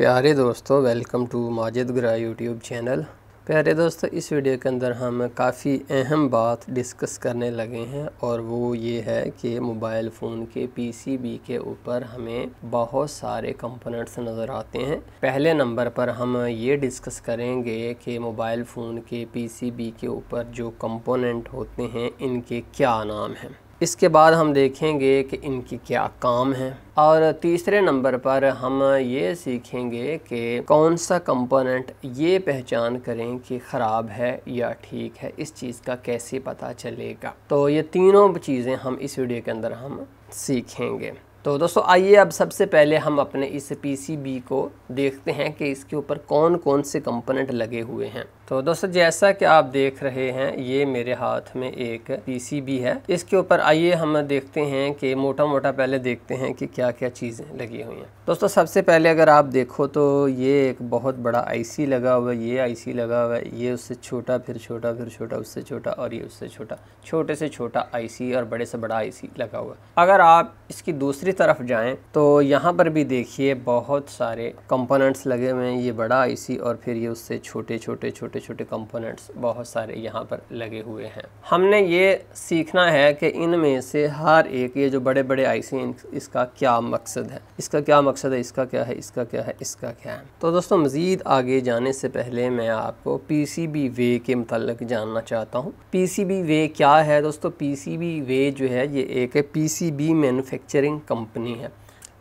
प्यारे दोस्तों welcome to Majid ग्रा यूट्यूब चैनल प्यारे दोस्तों इस वीडियो के अंदर हम काफ़ी अहम बात डिस्कस करने लगे हैं और वो ये है कि मोबाइल फ़ोन के पीसीबी के ऊपर हमें बहुत सारे कंपोनेंट्स नज़र आते हैं पहले नंबर पर हम ये डिस्कस करेंगे कि मोबाइल फ़ोन के पीसीबी के ऊपर जो कंपोनेंट होते हैं इनके क्या नाम हैं इसके बाद हम देखेंगे कि इनकी क्या काम है और तीसरे नंबर पर हम ये सीखेंगे कि कौन सा कंपोनेंट ये पहचान करें कि ख़राब है या ठीक है इस चीज़ का कैसे पता चलेगा तो ये तीनों चीज़ें हम इस वीडियो के अंदर हम सीखेंगे तो दोस्तों आइए अब सबसे पहले हम अपने इस पीसीबी को देखते हैं कि इसके ऊपर कौन कौन से कंपोनेंट लगे हुए हैं तो दोस्तों जैसा कि आप देख रहे हैं ये मेरे हाथ में एक पीसीबी है इसके ऊपर आइए हम देखते हैं कि मोटा मोटा पहले देखते हैं कि क्या क्या चीज़ें लगी हुई हैं दोस्तों सबसे पहले अगर आप देखो तो ये एक बहुत बड़ा आईसी लगा हुआ है ये आईसी लगा हुआ है ये उससे छोटा फिर छोटा फिर छोटा उससे छोटा और ये उससे छोटा छोटे से छोटा आई और बड़े से बड़ा आई लगा हुआ है अगर आप इसकी दूसरी तरफ जाएँ तो यहाँ पर भी देखिए बहुत सारे कंपोनेंट्स लगे हुए हैं ये बड़ा आई और फिर ये उससे छोटे छोटे छोटे छोटे छोटे कंपोनेंट्स बहुत सारे यहाँ पर लगे हुए हैं हमने ये सीखना है कि इनमें से हर एक ये जो बड़े बड़े आईसी इसका क्या मकसद है इसका क्या मकसद है इसका क्या है इसका क्या है इसका क्या है तो दोस्तों मज़ीद आगे जाने से पहले मैं आपको पी सी बी वे के मतलब जानना चाहता हूँ पी सी बी वे क्या है दोस्तों पी सी बी वे जो है ये एक P C B manufacturing company है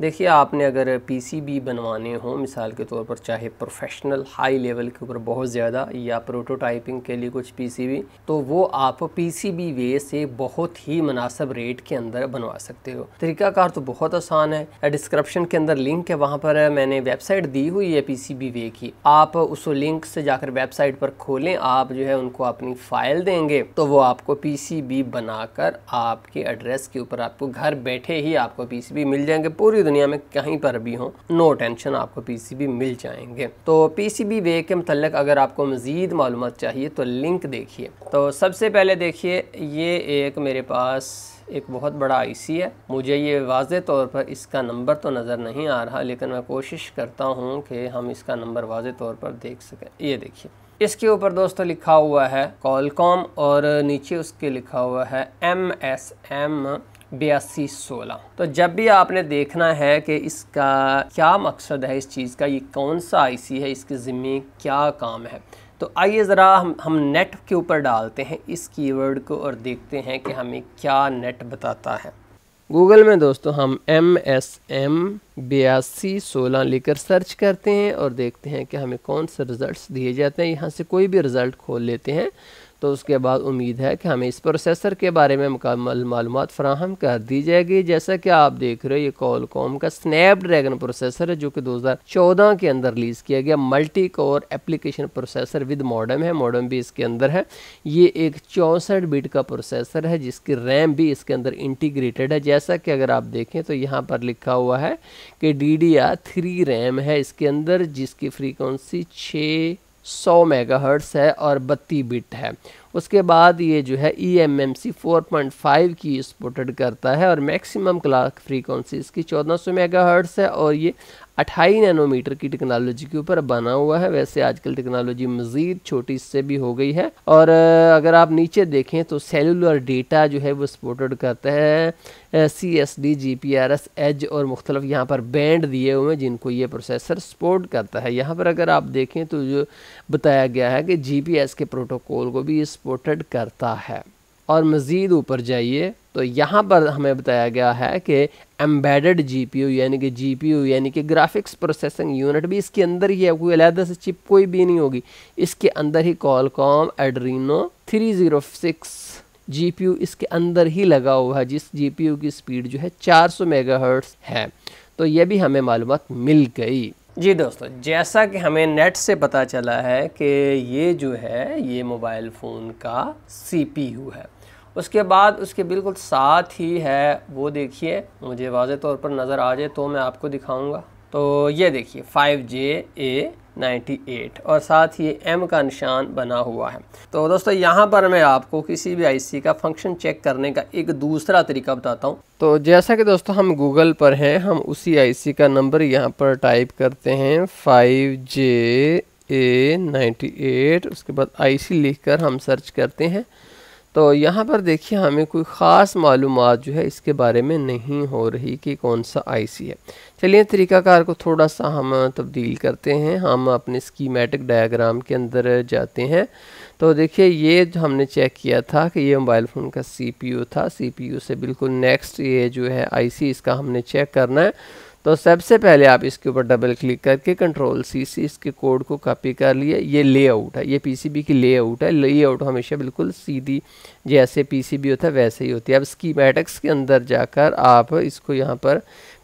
देखिए आपने अगर पीसीबी बनवाने हों मिसाल के तौर पर चाहे प्रोफेशनल हाई लेवल के ऊपर बहुत ज़्यादा या प्रोटोटाइपिंग के लिए कुछ पीसीबी तो वो आप पीसीबी वे से बहुत ही मुनासब रेट के अंदर बनवा सकते हो तरीकाकार तो बहुत आसान है डिस्क्रिप्शन के अंदर लिंक है वहाँ पर मैंने वेबसाइट दी हुई है बी वे की आप उस लिंक से जाकर वेबसाइट पर खोलें आप जो है उनको अपनी फ़ाइल देंगे तो वो आपको पीसीबी बनाकर आपके एड्रेस के ऊपर आपको घर बैठे ही आपको बी मिल जाएंगे पूरी दुनिया में कहीं पर भी हों नो टेंशन आपको पीसीबी मिल जाएंगे तो पीसीबी वे के मतलब अगर आपको मज़ीद मालूम चाहिए तो लिंक देखिए तो सबसे पहले देखिए ये एक मेरे पास एक बहुत बड़ा आईसी है मुझे ये वाज तौर पर इसका नंबर तो नज़र नहीं आ रहा लेकिन मैं कोशिश करता हूँ कि हम इसका नंबर वाज तौर पर देख सकें ये देखिए इसके ऊपर दोस्तों लिखा हुआ है कॉलकॉम और नीचे उसके लिखा हुआ है एम एस एम बयासी सोलह तो जब भी आपने देखना है कि इसका क्या मकसद है इस चीज़ का ये कौन सा आईसी है इसके ज़िम्मे क्या काम है तो आइए ज़रा हम हम नेट के ऊपर डालते हैं इस कीवर्ड को और देखते हैं कि हमें क्या नेट बताता है गूगल में दोस्तों हम एम एस एम बयासी सोलह लेकर सर्च करते हैं और देखते हैं कि हमें कौन से रिज़ल्ट दिए जाते हैं यहाँ से कोई भी रिज़ल्ट खोल लेते हैं तो उसके बाद उम्मीद है कि हमें इस प्रोसेसर के बारे में मुकम्मल मालूम फ्राहम कर दी जाएगी जैसा कि आप देख रहे हो ये कॉल कॉम का स्नैपड्रैगन प्रोसेसर है जो कि 2014 के अंदर रिलीज़ किया गया multi core application processor with modem है मॉडम भी इसके अंदर है ये एक चौंसठ बिट का प्रोसेसर है जिसकी रैम भी इसके अंदर इंटीग्रेटेड है जैसा कि अगर आप देखें तो यहाँ पर लिखा हुआ है कि D D R three RAM है इसके अंदर जिसकी फ्रीकवेंसी छः 100 मेगाहर्ट्स है और बत्तीस बिट है उसके बाद ये जो है E M M C four point five की स्पोर्टेड करता है और मैक्सिमम क्लाक फ्रीकवेंसी इसकी चौदह सौ मेगा हर्ट्स है और ये अट्ठाई नैनोमीटर की टेक्नोलॉजी के ऊपर बना हुआ है वैसे आजकल टेक्नोलॉजी मज़ीद छोटी से भी हो गई है और अगर आप नीचे देखें तो सेलुलर डेटा जो है वो सपोर्टेड करता है C S D G P R S EDGE और मुख्तलिफ यहाँ पर बैंड दिए हुए हैं जिनको ये प्रोसेसर सपोर्ट करता है यहाँ पर अगर आप देखें तो जो बताया गया है कि जी पी एस के प्रोटोकॉल को भी इस ट्रांसपोर्टेड करता है और मज़ीद ऊपर जाइए तो यहाँ पर हमें बताया गया है कि एम्बेडेड जीपीयू यानी कि जीपीयू यानी कि ग्राफिक्स प्रोसेसिंग यूनिट भी इसके अंदर ही है कोई अलहदा से चिप कोई भी नहीं होगी इसके अंदर ही Qualcomm Adreno three zero six G P U इसके अंदर ही लगा हुआ है जिस जी पी यू की स्पीड जो है 400 मेगाहर्ट्ज़ है तो यह भी हमें मालूम मिल गई जी दोस्तों जैसा कि हमें नेट से पता चला है कि ये जो है ये मोबाइल फ़ोन का सीपीयू है उसके बाद उसके बिल्कुल साथ ही है वो देखिए मुझे वाज तौर पर नज़र आ जाए तो मैं आपको दिखाऊंगा तो ये देखिए फाइव जे ए 98 और साथ ही एम का निशान बना हुआ है तो दोस्तों यहाँ पर मैं आपको किसी भी सी का फंक्शन चेक करने का एक दूसरा तरीका बताता हूँ तो जैसा कि दोस्तों हम गूगल पर हैं हम उसी सी का नंबर यहाँ पर टाइप करते हैं five J A ninety eight उसके बाद लिख लिखकर हम सर्च करते हैं तो यहाँ पर देखिए हमें कोई ख़ास मालूम जो है इसके बारे में नहीं हो रही कि कौन सा आईसी है चलिए तरीक़ाकार को थोड़ा सा हम तब्दील करते हैं हम अपने स्कीमेटिक डायग्राम के अंदर जाते हैं तो देखिए ये जो हमने चेक किया था कि ये मोबाइल फ़ोन का सीपीयू था सीपीयू से बिल्कुल नेक्स्ट ये जो है आईसी इसका हमने चेक करना है तो सबसे पहले आप इसके ऊपर डबल क्लिक करके कंट्रोल सी से इसके कोड को कॉपी कर लिए ये लेआउट है ये पीसीबी की लेआउट है लेआउट हमेशा बिल्कुल सीधी जैसे पीसीबी होता है वैसे ही होती है अब स्कीमेटिक्स के अंदर जाकर आप इसको यहाँ पर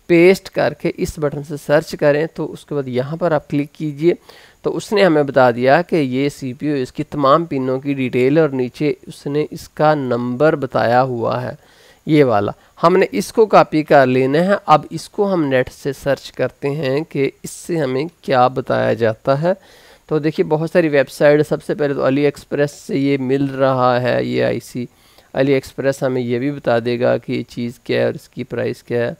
पेस्ट करके इस बटन से सर्च करें तो उसके बाद यहाँ पर आप क्लिक कीजिए तो उसने हमें बता दिया कि ये सीपीयू इसकी तमाम पिनों की डिटेल और नीचे उसने इसका नंबर बताया हुआ है ये वाला हमने इसको कॉपी कर लेना है अब इसको हम नेट से सर्च करते हैं कि इससे हमें क्या बताया जाता है तो देखिए बहुत सारी वेबसाइट सबसे पहले तो अली एक्सप्रेस से ये मिल रहा है ये आईसी अली एक्सप्रेस हमें ये भी बता देगा कि ये चीज़ क्या है और इसकी प्राइस क्या है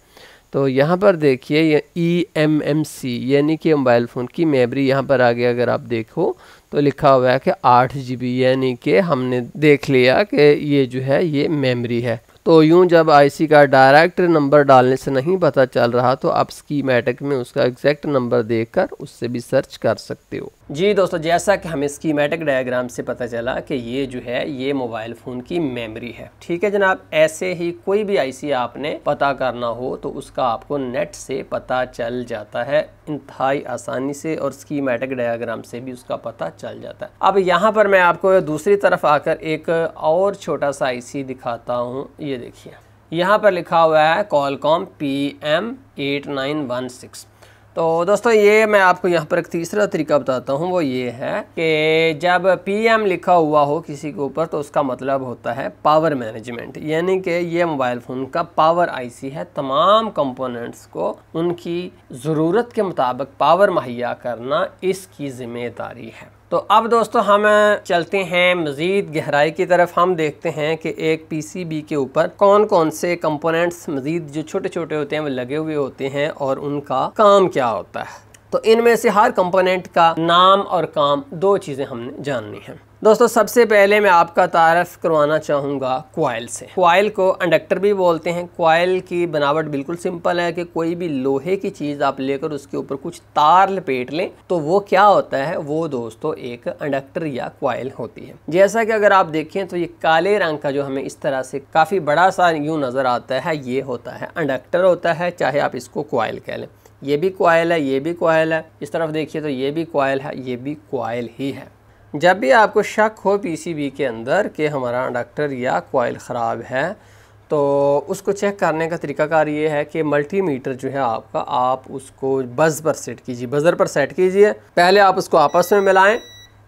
तो यहाँ पर देखिए ये ई एम एम सी यानी कि मोबाइल फ़ोन की मेमरी यहाँ पर आगे अगर आप देखो तो लिखा हुआ है कि आठ जी बी यानी कि हमने देख लिया कि ये जो है ये मेमरी है तो यूं जब आईसी का डायरेक्ट नंबर डालने से नहीं पता चल रहा तो आप स्कीमेटिक में उसका एग्जैक्ट नंबर देखकर उससे भी सर्च कर सकते हो जी दोस्तों जैसा कि हमें स्कीमेटिक डायग्राम से पता चला कि ये जो है ये मोबाइल फ़ोन की मेमोरी है ठीक है जनाब ऐसे ही कोई भी आईसी आपने पता करना हो तो उसका आपको नेट से पता चल जाता है इंतहाई आसानी से और स्कीमेटिक डायग्राम से भी उसका पता चल जाता है अब यहाँ पर मैं आपको दूसरी तरफ आकर एक और छोटा सा आई दिखाता हूँ ये देखिए यहाँ पर लिखा हुआ है Qualcomm P M eight nine one six तो दोस्तों ये मैं आपको यहाँ पर एक तीसरा तरीका बताता हूँ वो ये है कि जब पीएम लिखा हुआ हो किसी के ऊपर तो उसका मतलब होता है पावर मैनेजमेंट यानी कि ये मोबाइल फ़ोन का पावर आईसी है तमाम कंपोनेंट्स को उनकी ज़रूरत के मुताबिक पावर मुहैया करना इसकी ज़िम्मेदारी है तो अब दोस्तों हम चलते हैं मज़ीद गहराई की तरफ हम देखते हैं कि एक पीसीबी के ऊपर कौन कौन से कंपोनेंट्स मज़ीद जो छोटे छोटे होते हैं वो लगे हुए होते हैं और उनका काम क्या होता है तो इनमें से हर कंपोनेंट का नाम और काम दो चीज़ें हमने जाननी है दोस्तों सबसे पहले मैं आपका तारफ़ करवाना चाहूँगा कोयल से कोयल को अंडक्टर भी बोलते हैं कोयल की बनावट बिल्कुल सिंपल है कि कोई भी लोहे की चीज़ आप लेकर उसके ऊपर कुछ तार लपेट लें तो वो क्या होता है वो दोस्तों एक अंडक्टर या कोयल होती है जैसा कि अगर आप देखें तो ये काले रंग का जो हमें इस तरह से काफ़ी बड़ा सा यूँ नज़र आता है ये होता है अंडक्टर होता है चाहे आप इसको कोयल कह लें ये भी कोयल है ये भी कोयल है इस तरफ देखिए तो ये भी कोयल है ये भी कोयल ही है जब भी आपको शक हो पीसीबी के अंदर कि हमारा अंडक्टर या कोयल ख़राब है तो उसको चेक करने का तरीकाकार ये है कि मल्टीमीटर जो है आपका आप उसको बज़ पर सेट कीजिए बज़र पर सेट कीजिए पहले आप उसको आपस में मिलाएं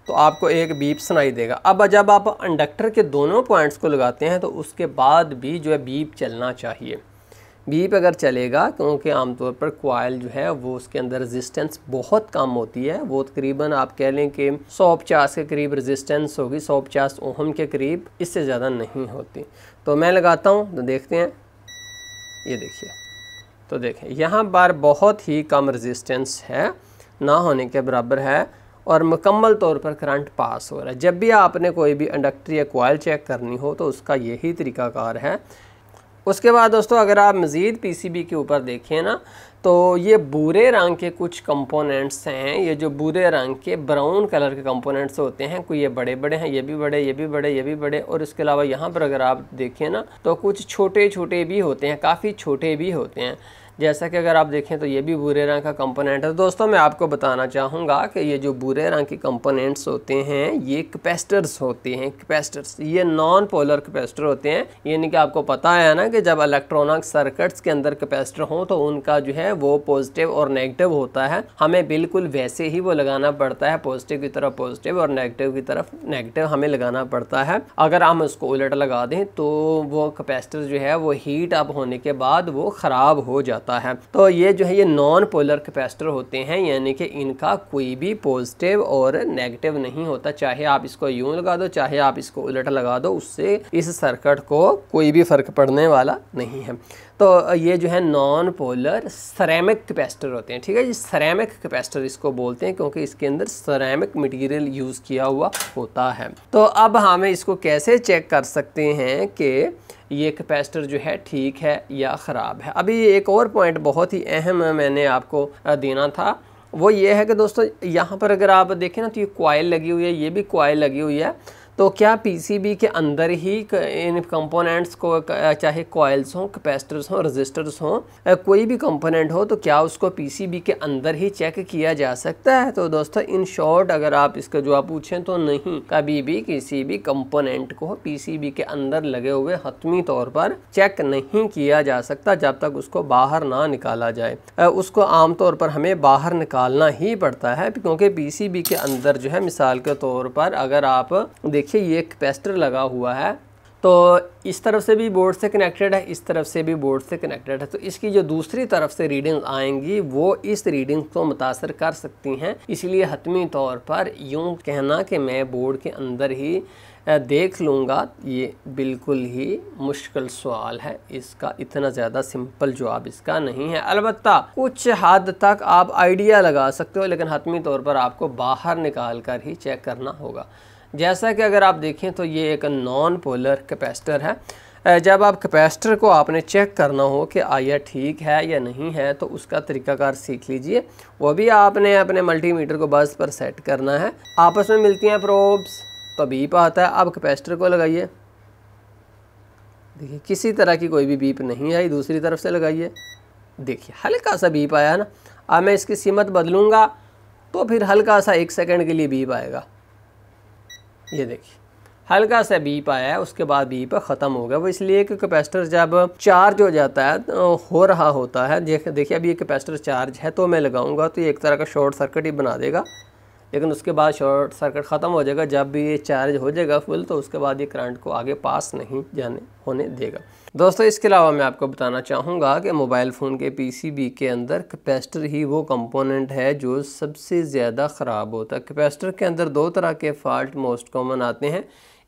तो आपको एक बीप सुनाई देगा अब जब आप इंडक्टर के दोनों पॉइंट्स को लगाते हैं तो उसके बाद भी जो है बीप चलना चाहिए बीप अगर चलेगा क्योंकि आमतौर पर क्वाइल जो है वो उसके अंदर रेजिस्टेंस बहुत कम होती है वो तकरीबन आप कह लें कि सौ पचास के करीब रेजिस्टेंस होगी सौ पचास ओहम के करीब इससे ज़्यादा नहीं होती तो मैं लगाता हूँ तो देखते हैं ये देखिए तो देखें यहाँ पर बहुत ही कम रेजिस्टेंस है ना होने के बराबर है और मुकम्मल तौर पर करंट पास हो रहा है जब भी आपने कोई भी इंडक्टर या क्वाइल चेक करनी हो तो उसका यही तरीकाकार है उसके बाद दोस्तों अगर आप मज़ीद पीसीबी के ऊपर देखें ना तो ये बुरे रंग के कुछ कंपोनेंट्स हैं ये जो बुरे रंग के ब्राउन कलर के कंपोनेंट्स होते हैं कोई ये बड़े बड़े हैं ये भी बड़े ये भी बड़े ये भी बड़े और इसके अलावा यहाँ पर अगर आप देखें ना तो कुछ छोटे छोटे भी होते हैं काफ़ी छोटे भी होते हैं जैसा कि अगर आप देखें तो ये भी भूरे रंग का कंपोनेंट है तो दोस्तों मैं आपको बताना चाहूँगा कि ये जो भूरे रंग के कंपोनेंट्स होते हैं ये कैपेसिटर्स होते हैं कैपेसिटर्स ये नॉन पोलर कैपेसिटर होते हैं यानी कि आपको पता है ना कि जब इलेक्ट्रॉनिक सर्किट्स के अंदर कैपेसिटर हों तो उनका जो है वो पॉजिटिव और नेगेटिव होता है हमें बिल्कुल वैसे ही वो लगाना पड़ता है पॉजिटिव की तरफ पॉजिटिव और नेगेटिव की तरफ नेगेटिव हमें लगाना पड़ता है अगर हम उसको उलट लगा दें तो वो कैपेसिटर जो है वो हीट अप होने के बाद वो ख़राब हो जाता करता है तो ये जो है ये नॉन पोलर कैपेसिटर होते हैं यानी कि इनका कोई भी पॉजिटिव और नेगेटिव नहीं होता चाहे आप इसको यूं लगा दो चाहे आप इसको उलट लगा दो उससे इस सर्किट को कोई भी फ़र्क पड़ने वाला नहीं है तो ये जो है नॉन पोलर सरेमिक कैपेसिटर होते हैं ठीक है जी सरेमिक कैपेसिटर इसको बोलते हैं क्योंकि इसके अंदर सरेमिक मटेरियल यूज़ किया हुआ होता है तो अब हमें इसको कैसे चेक कर सकते हैं कि ये कैपेसिटर जो है ठीक है या ख़राब है अभी एक और पॉइंट बहुत ही अहम मैंने आपको देना था वो ये है कि दोस्तों यहाँ पर अगर आप देखें ना तो ये क्वाइल लगी हुई है ये भी क्वाइल लगी हुई है तो क्या पीसीबी के अंदर ही इन कंपोनेंट्स को चाहे कॉयल्स हों कैपेसिटर्स हों रजिस्टर्स हों कोई भी कंपोनेंट हो तो क्या उसको पीसीबी के अंदर ही चेक किया जा सकता है तो दोस्तों इन शॉर्ट अगर आप इसका जवाब पूछें तो नहीं कभी भी किसी भी कंपोनेंट को पीसीबी के अंदर लगे हुए हतमी तौर पर चेक नहीं किया जा सकता जब तक उसको बाहर ना निकाला जाए उसको आमतौर पर हमें बाहर निकालना ही पड़ता है क्योंकि पीसीबी के अंदर जो है मिसाल के तौर पर अगर आप देख देखिए ये कैपेसिटर लगा हुआ है तो इस तरफ से भी बोर्ड से कनेक्टेड है इस तरफ से भी बोर्ड से कनेक्टेड है तो इसकी जो दूसरी तरफ से रीडिंग आएंगी वो इस रीडिंग को मुतासर कर सकती हैं इसलिए हतमी तौर पर यूँ कहना कि मैं बोर्ड के अंदर ही देख लूँगा ये बिल्कुल ही मुश्किल सवाल है इसका इतना ज़्यादा सिंपल जवाब इसका नहीं है अलबत् कुछ हद तक आप आइडिया लगा सकते हो लेकिन हतमी तौर पर आपको बाहर निकाल कर ही चेक करना होगा जैसा कि अगर आप देखें तो ये एक नॉन पोलर कैपेसिटर है जब आप कैपेसिटर को आपने चेक करना हो कि आया ठीक है या नहीं है तो उसका तरीकाकार सीख लीजिए वो भी आपने अपने मल्टीमीटर को बस पर सेट करना है आपस में मिलती हैं प्रोब्स तो बीप आता है आप कैपेसिटर को लगाइए देखिए किसी तरह की कोई भी बीप नहीं आई दूसरी तरफ से लगाइए देखिए हल्का सा बीप आया ना अब मैं इसकी सीमत बदलूँगा तो फिर हल्का सा एक सेकेंड के लिए बीप आएगा ये देखिए हल्का सा बीप आया है उसके बाद बीप ख़त्म हो गया वो इसलिए कि कैपेसिटर जब चार्ज हो जाता है तो हो रहा होता है देखिए अभी ये कैपेसिटर चार्ज है तो मैं लगाऊंगा तो ये एक तरह का शॉर्ट सर्किट ही बना देगा लेकिन उसके बाद शॉर्ट सर्किट ख़त्म हो जाएगा जब भी ये चार्ज हो जाएगा फुल तो उसके बाद ये करंट को आगे पास नहीं जाने होने देगा दोस्तों इसके अलावा मैं आपको बताना चाहूँगा कि मोबाइल फ़ोन के पीसीबी के अंदर कैपेसिटर ही वो कंपोनेंट है जो सबसे ज़्यादा ख़राब होता है कैपेसिटर के अंदर दो तरह के फॉल्ट मोस्ट कॉमन आते हैं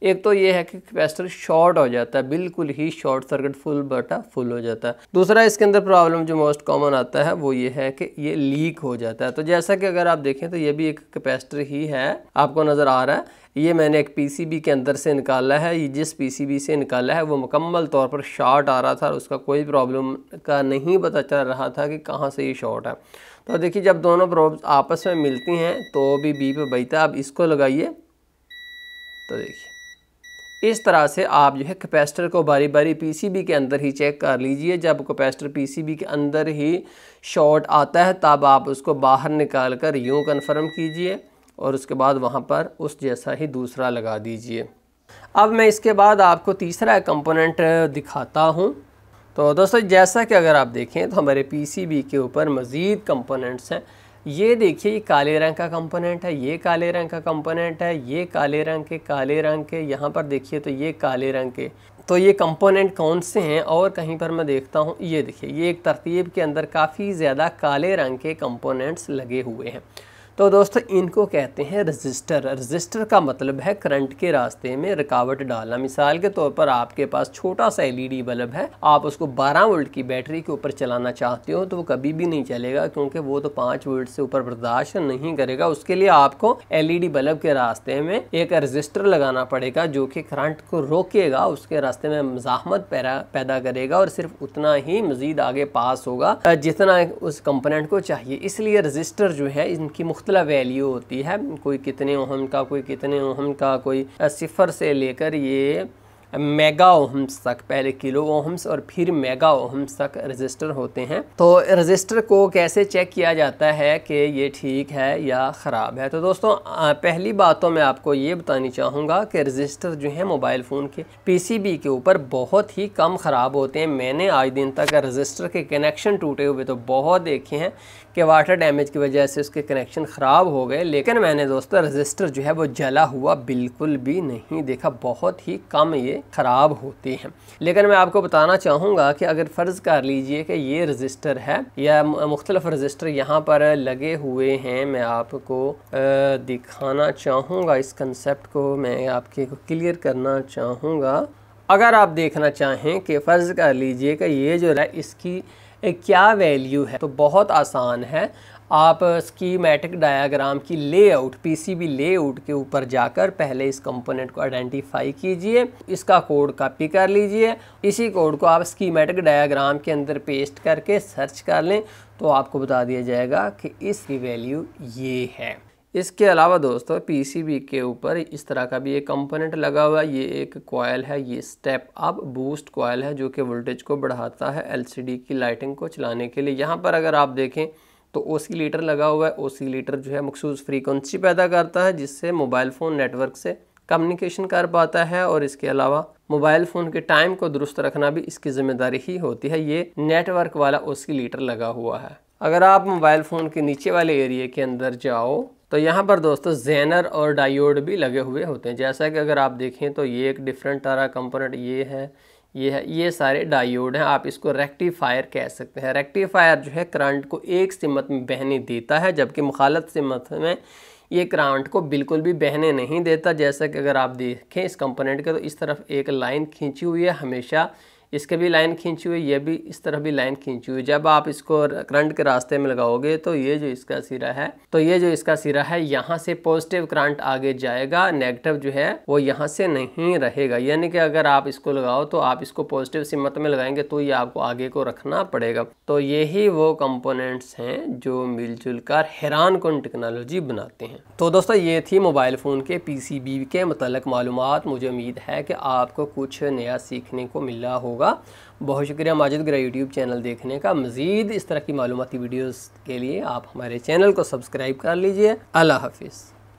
एक तो ये है कि कैपेसिटर शॉर्ट हो जाता है बिल्कुल ही शॉर्ट सर्किट फुल बटा फुल हो जाता है दूसरा इसके अंदर प्रॉब्लम जो मोस्ट कॉमन आता है वो ये है कि ये लीक हो जाता है तो जैसा कि अगर आप देखें तो ये भी एक कैपेसिटर ही है आपको नज़र आ रहा है ये मैंने एक पीसीबी के अंदर से निकाला है ये जिस पीसीबी से निकाला है वो मुकम्मल तौर पर शॉर्ट आ रहा था और उसका कोई प्रॉब्लम का नहीं पता चल रहा था कि कहाँ से ये शॉर्ट है तो देखिए जब दोनों प्रोब्स आपस में मिलती हैं तो भी बी पे बैठता है अब इसको लगाइए तो देखिए इस तरह से आप जो है कैपेसिटर को बारी बारी पीसीबी के अंदर ही चेक कर लीजिए जब कैपेसिटर पीसीबी के अंदर ही शॉर्ट आता है तब आप उसको बाहर निकाल कर यूँ कन्फर्म कीजिए और उसके बाद वहाँ पर उस जैसा ही दूसरा लगा दीजिए अब मैं इसके बाद आपको तीसरा कंपोनेंट दिखाता हूँ तो दोस्तों जैसा कि अगर आप देखें तो हमारे पीसीबी के ऊपर मज़ीद कंपोनेंट्स हैं ये देखिए काले रंग का कंपोनेंट है ये काले रंग का कंपोनेंट है ये काले रंग के काले रंग के यहाँ पर देखिए तो ये काले रंग के तो ये कंपोनेंट कौन से हैं और कहीं पर मैं देखता हूँ ये देखिए ये एक तरतीब के अंदर काफ़ी ज़्यादा काले रंग के कंपोनेंट्स लगे हुए हैं तो दोस्तों इनको कहते हैं रजिस्टर रजिस्टर का मतलब है करंट के रास्ते में रुकावट डालना मिसाल के तौर पर आपके पास छोटा सा एलईडी बल्ब है आप उसको 12 वोल्ट की बैटरी के ऊपर चलाना चाहते हो तो वो कभी भी नहीं चलेगा क्योंकि वो तो 5 वोल्ट से ऊपर बर्दाश्त नहीं करेगा उसके लिए आपको एलईडी बल्ब के रास्ते में एक रजिस्टर लगाना पड़ेगा जो कि करंट को रोकेगा उसके रास्ते में मजामत पैदा करेगा और सिर्फ उतना ही मजीद आगे पास होगा जितना उस कंपोनेंट को चाहिए इसलिए रजिस्टर जो है इनकी मुख्त मुख्तला वैल्यू होती है कोई कितने ओहम का कोई कितने ओहम का कोई सिफ़र से लेकर ये मेगा ओहम्स तक पहले किलो ओहम्स और फिर मेगा ओहम्स तक रजिस्टर होते हैं तो रजिस्टर को कैसे चेक किया जाता है कि ये ठीक है या ख़राब है तो दोस्तों पहली बात तो मैं आपको ये बतानी चाहूँगा कि रजिस्टर जो है मोबाइल फ़ोन के पीसीबी के ऊपर बहुत ही कम ख़राब होते हैं मैंने आज दिन तक रजिस्टर के कनेक्शन टूटे हुए तो बहुत देखे हैं कि वाटर डैमेज की वजह से उसके कनेक्शन ख़राब हो गए लेकिन मैंने दोस्तों रजिस्टर जो है वो जला हुआ बिल्कुल भी नहीं देखा बहुत ही कम ये ख़राब होती हैं लेकिन मैं आपको बताना चाहूँगा कि अगर फ़र्ज़ कर लीजिए कि ये रजिस्टर है या मुख्तलफ रजिस्टर यहाँ पर लगे हुए हैं मैं आपको दिखाना चाहूँगा इस कंसेप्ट को मैं आपके को क्लियर करना चाहूँगा अगर आप देखना चाहें कि फ़र्ज़ कर लीजिए कि ये जो है इसकी क्या वैल्यू है तो बहुत आसान है आप स्कीमेटिक डायाग्राम की लेआउट पीसीबी लेआउट के ऊपर जाकर पहले इस कंपोनेंट को आइडेंटिफाई कीजिए इसका कोड कॉपी कर लीजिए इसी कोड को आप स्कीमेटिक डायाग्राम के अंदर पेस्ट करके सर्च कर लें तो आपको बता दिया जाएगा कि इसकी वैल्यू ये है इसके अलावा दोस्तों पीसीबी के ऊपर इस तरह का भी एक कंपोनेंट लगा हुआ है ये एक कॉयल है ये स्टेप अप बूस्ट कॉयल है जो कि वोल्टेज को बढ़ाता है एलसीडी की लाइटिंग को चलाने के लिए यहाँ पर अगर आप देखें तो ओसीलेटर लगा हुआ है ओसीलेटर जो है मखसूस फ्रीक्वेंसी पैदा करता है जिससे मोबाइल फ़ोन नेटवर्क से कम्युनिकेशन कर पाता है और इसके अलावा मोबाइल फ़ोन के टाइम को दुरुस्त रखना भी इसकी ज़िम्मेदारी ही होती है ये नेटवर्क वाला ओसीलेटर लगा हुआ है अगर आप मोबाइल फ़ोन के नीचे वाले एरिए के अंदर जाओ तो यहाँ पर दोस्तों जैनर और डायोड भी लगे हुए होते हैं जैसा कि अगर आप देखें तो ये एक डिफरेंट तारा कंपोनेंट ये है ये है ये सारे डायोड हैं आप इसको रेक्टिफायर कह सकते हैं रेक्टिफायर जो है करंट को एक सिमत में बहने देता है जबकि मुखालत सिमत में ये करंट को बिल्कुल भी बहने नहीं देता जैसा कि अगर आप देखें इस कंपोनेंट के तो इस तरफ एक लाइन खींची हुई है हमेशा इसके भी लाइन खींची हुई ये भी इस तरह भी लाइन खींची हुई जब आप इसको करंट के रास्ते में लगाओगे तो ये जो इसका सिरा है तो ये जो इसका सिरा है यहाँ से पॉजिटिव करंट आगे जाएगा नेगेटिव जो है वो यहाँ से नहीं रहेगा यानी कि अगर आप इसको लगाओ तो आप इसको पॉजिटिव सिमत में लगाएंगे तो ये आपको आगे को रखना पड़ेगा तो यही वो कंपोनेंट्स हैं जो मिलजुल कर हैरान कन टेक्नोलॉजी बनाते हैं तो दोस्तों ये थी मोबाइल फ़ोन के पी के मतलब मालूम मुझे उम्मीद है कि आपको कुछ नया सीखने को मिला होगा होगा बहुत शुक्रिया माजिद ग्रा यूट्यूब चैनल देखने का मज़ीद इस तरह की मालूमती वीडियोज़ के लिए आप हमारे चैनल को सब्सक्राइब कर लीजिए अल्लाह हाफिज़